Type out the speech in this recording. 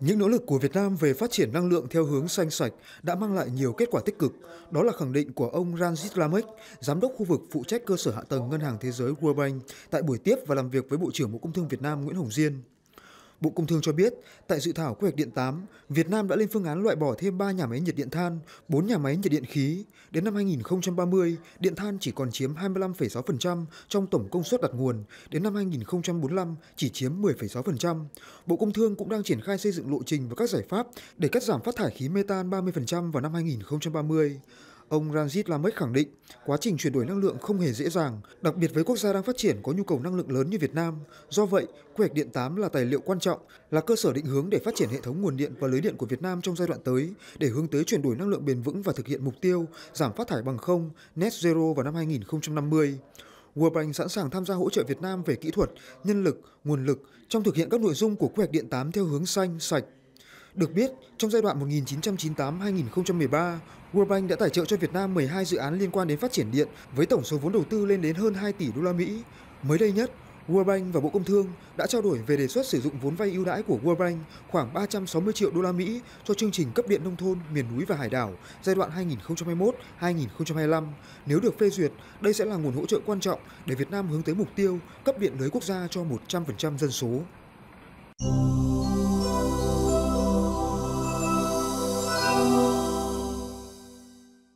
Những nỗ lực của Việt Nam về phát triển năng lượng theo hướng xanh sạch đã mang lại nhiều kết quả tích cực. Đó là khẳng định của ông Ranjit Lamek, giám đốc khu vực phụ trách cơ sở hạ tầng Ngân hàng Thế giới World Bank tại buổi tiếp và làm việc với Bộ trưởng Bộ Công Thương Việt Nam Nguyễn Hồng Diên. Bộ Công Thương cho biết, tại dự thảo quy hoạch điện 8, Việt Nam đã lên phương án loại bỏ thêm 3 nhà máy nhiệt điện than, 4 nhà máy nhiệt điện khí. Đến năm 2030, điện than chỉ còn chiếm 25,6% trong tổng công suất đặt nguồn, đến năm 2045 chỉ chiếm 10,6%. Bộ Công Thương cũng đang triển khai xây dựng lộ trình và các giải pháp để cắt giảm phát thải khí mê tan 30% vào năm 2030. Ông Ranjit Lamech khẳng định quá trình chuyển đổi năng lượng không hề dễ dàng, đặc biệt với quốc gia đang phát triển có nhu cầu năng lượng lớn như Việt Nam. Do vậy, quy hoạch điện 8 là tài liệu quan trọng, là cơ sở định hướng để phát triển hệ thống nguồn điện và lưới điện của Việt Nam trong giai đoạn tới để hướng tới chuyển đổi năng lượng bền vững và thực hiện mục tiêu giảm phát thải bằng không, net zero vào năm 2050. World Bank sẵn sàng tham gia hỗ trợ Việt Nam về kỹ thuật, nhân lực, nguồn lực trong thực hiện các nội dung của quy hoạch điện 8 theo hướng xanh, sạch, được biết, trong giai đoạn 1998-2013, World Bank đã tài trợ cho Việt Nam 12 dự án liên quan đến phát triển điện với tổng số vốn đầu tư lên đến hơn 2 tỷ đô la Mỹ. Mới đây nhất, World Bank và Bộ Công Thương đã trao đổi về đề xuất sử dụng vốn vay ưu đãi của World Bank khoảng 360 triệu đô la Mỹ cho chương trình cấp điện nông thôn, miền núi và hải đảo giai đoạn 2021-2025. Nếu được phê duyệt, đây sẽ là nguồn hỗ trợ quan trọng để Việt Nam hướng tới mục tiêu cấp điện lưới quốc gia cho 100% dân số.